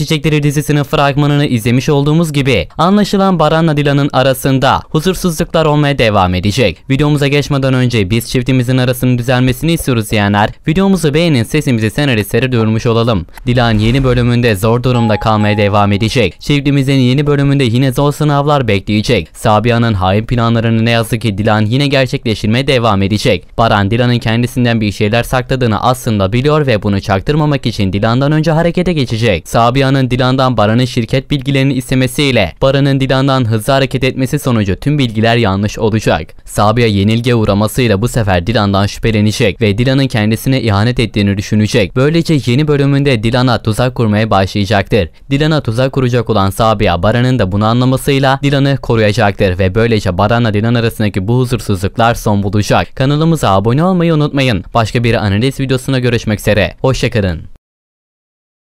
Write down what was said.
Çiçekleri dizisinin fragmanını izlemiş olduğumuz gibi anlaşılan Baran'la Dilan'ın arasında huzursuzluklar olmaya devam edecek. Videomuza geçmeden önce biz çiftimizin arasının düzelmesini istiyoruz diyenler videomuzu beğenin sesimizi senaristlere duyurmuş olalım. Dilan yeni bölümünde zor durumda kalmaya devam edecek. Çiftimizin yeni bölümünde yine zor sınavlar bekleyecek. Sabiha'nın hain planlarını ne yazık ki Dilan yine gerçekleştirmeye devam edecek. Baran Dilan'ın kendisinden bir şeyler sakladığını aslında biliyor ve bunu çaktırmamak için Dilan'dan önce harekete geçecek. Sabiha Hülya'nın Dilan'dan Baran'ın şirket bilgilerini istemesiyle Baran'ın Dilan'dan hızlı hareket etmesi sonucu tüm bilgiler yanlış olacak. Sabiha yenilge uğramasıyla bu sefer Dilan'dan şüphelenecek ve Dilan'ın kendisine ihanet ettiğini düşünecek. Böylece yeni bölümünde Dilan'a tuzak kurmaya başlayacaktır. Dilan'a tuzak kuracak olan Sabiha Baran'ın da bunu anlamasıyla Dilan'ı koruyacaktır ve böylece Baran'la Dilan arasındaki bu huzursuzluklar son bulacak. Kanalımıza abone olmayı unutmayın. Başka bir analiz videosuna görüşmek üzere. Hoşçakalın.